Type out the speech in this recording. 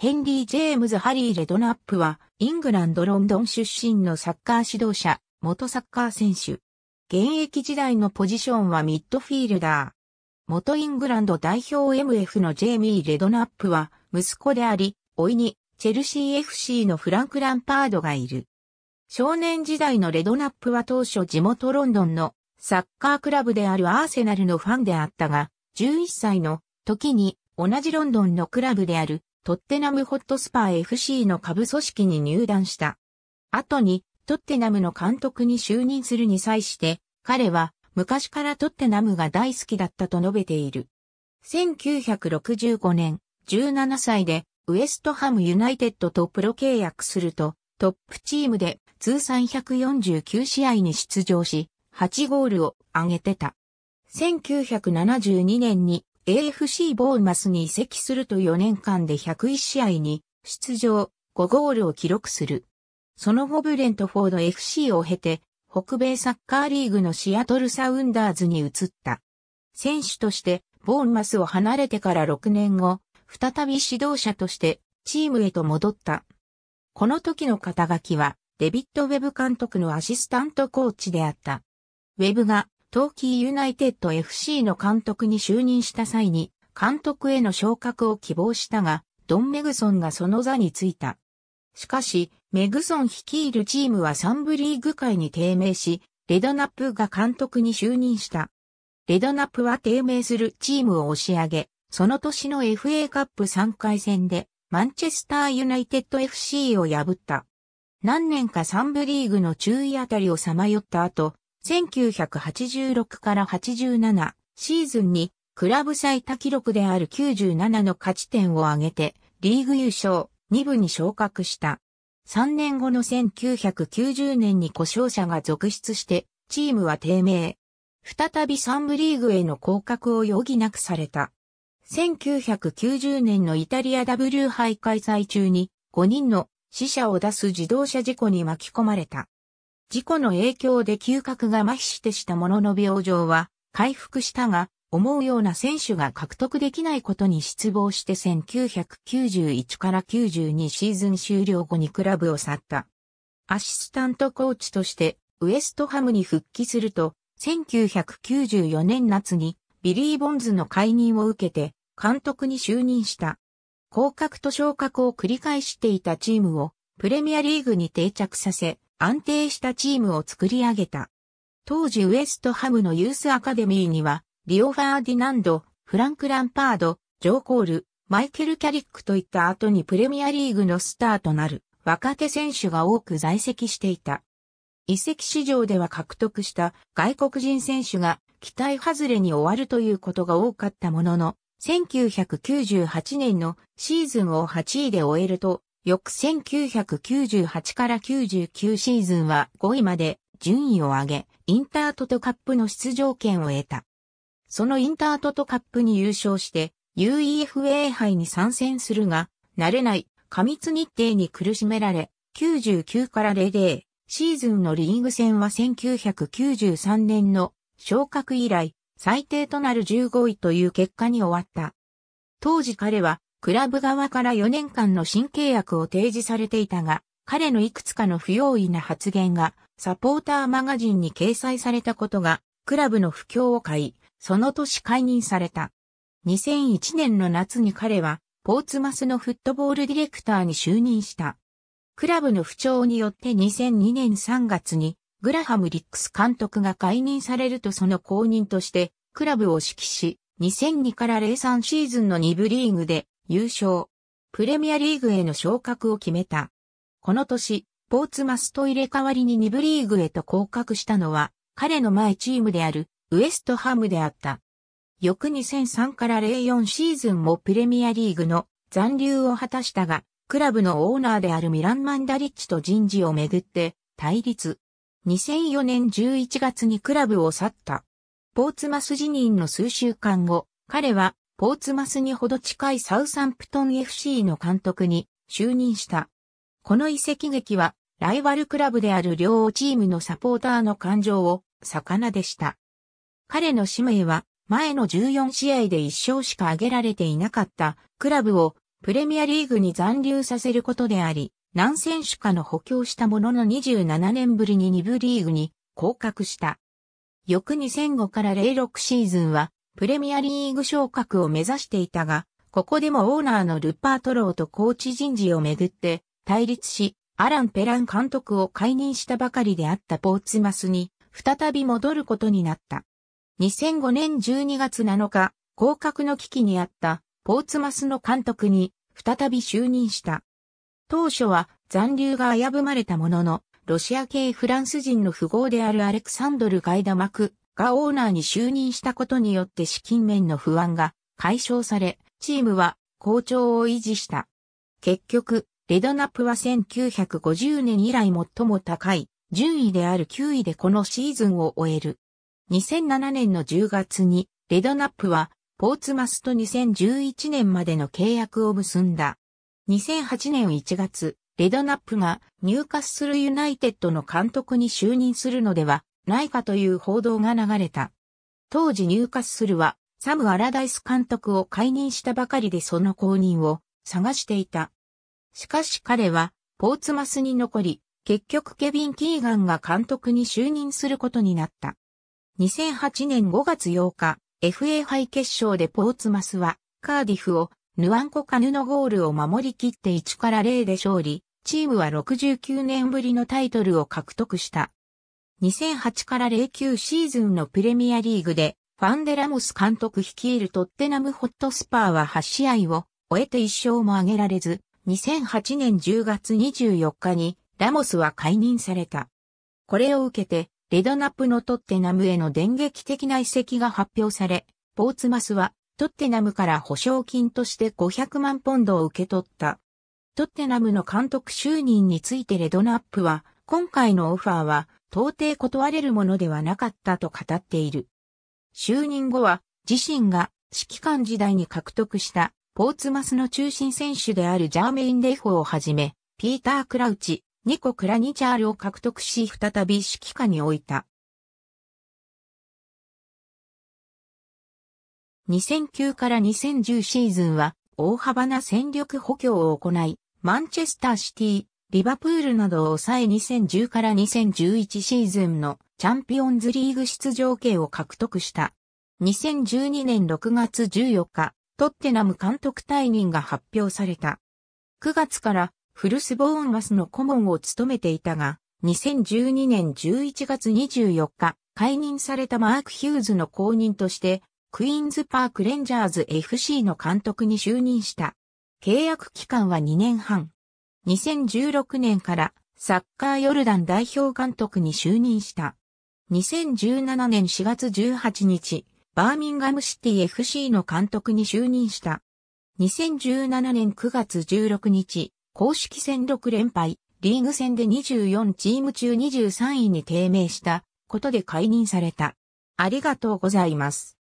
ヘンリー・ジェームズ・ハリー・レドナップは、イングランド・ロンドン出身のサッカー指導者、元サッカー選手。現役時代のポジションはミッドフィールダー。元イングランド代表 MF のジェイミー・レドナップは、息子であり、いに、チェルシー FC のフランク・ランパードがいる。少年時代のレドナップは当初地元ロンドンのサッカークラブであるアーセナルのファンであったが、11歳の時に同じロンドンのクラブであるトッテナムホットスパー FC の下部組織に入団した。後に、トッテナムの監督に就任するに際して、彼は昔からトッテナムが大好きだったと述べている。1965年、17歳でウエストハムユナイテッドとプロ契約すると、トップチームで通算149試合に出場し、8ゴールを挙げてた。1972年に AFC ボーマスに移籍すると4年間で101試合に出場、5ゴールを記録する。その後ブレントフォード FC を経て、北米サッカーリーグのシアトルサウンダーズに移った。選手として、ボーンマスを離れてから6年後、再び指導者としてチームへと戻った。この時の肩書きは、デビッド・ウェブ監督のアシスタントコーチであった。ウェブが東京ユナイテッド FC の監督に就任した際に、監督への昇格を希望したが、ドン・メグソンがその座に就いた。しかし、メグソン率いるチームはサンブリーグ界に低迷し、レドナップが監督に就任した。レドナップは低迷するチームを押し上げ、その年の FA カップ3回戦で、マンチェスターユナイテッド FC を破った。何年かサンブリーグの注意あたりをさまよった後、1986から87シーズンにクラブ最多記録である97の勝ち点を挙げてリーグ優勝2部に昇格した。3年後の1990年に故障者が続出してチームは低迷。再び3部リーグへの降格を余儀なくされた。1990年のイタリア W 杯開催中に5人の死者を出す自動車事故に巻き込まれた。事故の影響で嗅覚が麻痺してしたものの病状は回復したが、思うような選手が獲得できないことに失望して1991から92シーズン終了後にクラブを去った。アシスタントコーチとしてウエストハムに復帰すると、1994年夏にビリー・ボンズの解任を受けて監督に就任した。降格と昇格を繰り返していたチームをプレミアリーグに定着させ、安定したチームを作り上げた。当時ウエストハムのユースアカデミーには、リオ・ファーディナンド、フランク・ランパード、ジョー・コール、マイケル・キャリックといった後にプレミアリーグのスターとなる若手選手が多く在籍していた。移籍市場では獲得した外国人選手が期待外れに終わるということが多かったものの、1998年のシーズンを8位で終えると、翌1998から99シーズンは5位まで順位を上げ、インタートトカップの出場権を得た。そのインタートトカップに優勝して UEFA 杯に参戦するが、慣れない過密日程に苦しめられ、99から00シーズンのリーグ戦は1993年の昇格以来最低となる15位という結果に終わった。当時彼はクラブ側から4年間の新契約を提示されていたが、彼のいくつかの不用意な発言がサポーターマガジンに掲載されたことが、クラブの不況を買い、その年解任された。2001年の夏に彼は、ポーツマスのフットボールディレクターに就任した。クラブの不調によって2002年3月に、グラハム・リックス監督が解任されるとその後任として、クラブを指揮し、2002から03シーズンの2部リーグで優勝、プレミアリーグへの昇格を決めた。この年、ポーツマスと入れ替わりに2部リーグへと降格したのは、彼の前チームである、ウエストハムであった。翌2003から04シーズンもプレミアリーグの残留を果たしたが、クラブのオーナーであるミラン・マンダリッチと人事をめぐって対立。2004年11月にクラブを去った。ポーツマス辞任の数週間後、彼はポーツマスにほど近いサウサンプトン FC の監督に就任した。この移籍劇は、ライバルクラブである両チームのサポーターの感情を魚でした。彼の使命は、前の14試合で1勝しか挙げられていなかったクラブをプレミアリーグに残留させることであり、何選手かの補強したものの27年ぶりに2部リーグに降格した。翌2005から06シーズンはプレミアリーグ昇格を目指していたが、ここでもオーナーのルッパートローとコーチ人事をめぐって対立し、アラン・ペラン監督を解任したばかりであったポーツマスに再び戻ることになった。2005年12月7日、降格の危機にあったポーツマスの監督に再び就任した。当初は残留が危ぶまれたものの、ロシア系フランス人の富豪であるアレクサンドル・ガイダマクがオーナーに就任したことによって資金面の不安が解消され、チームは好調を維持した。結局、レドナップは1950年以来最も高い順位である9位でこのシーズンを終える。2007年の10月にレドナップはポーツマスと2011年までの契約を結んだ。2008年1月、レドナップが入荷するユナイテッドの監督に就任するのではないかという報道が流れた。当時ニューカッスルは、サム・アラダイス監督を解任したばかりでその後任を探していた。しかし彼は、ポーツマスに残り、結局ケビン・キーガンが監督に就任することになった。2008年5月8日、FA 杯決勝でポーツマスは、カーディフを、ヌアンコ・カヌのゴールを守り切って1から0で勝利、チームは69年ぶりのタイトルを獲得した。2008から09シーズンのプレミアリーグで、ファンデラモス監督率いるトッテナムホットスパーは8試合を終えて1勝も挙げられず、2008年10月24日にラモスは解任された。これを受けて、レドナップのトッテナムへの電撃的な移籍が発表され、ポーツマスはトッテナムから保証金として500万ポンドを受け取った。トッテナムの監督就任についてレドナップは、今回のオファーは到底断れるものではなかったと語っている。就任後は自身が指揮官時代に獲得したポーツマスの中心選手であるジャーメイン・レイホーをはじめ、ピーター・クラウチ、ニコ・クラニチャールを獲得し再び指揮下に置いた。2009から2010シーズンは大幅な戦力補強を行い、マンチェスターシティ、リバプールなどを抑え2010から2011シーズンのチャンピオンズリーグ出場権を獲得した。2012年6月14日、トッテナム監督退任が発表された。9月からフルスボーンマスの顧問を務めていたが、2012年11月24日、解任されたマーク・ヒューズの後任として、クイーンズパーク・レンジャーズ FC の監督に就任した。契約期間は2年半。2016年からサッカーヨルダン代表監督に就任した。2017年4月18日、バーミンガムシティ FC の監督に就任した。2017年9月16日、公式戦6連敗、リーグ戦で24チーム中23位に低迷したことで解任された。ありがとうございます。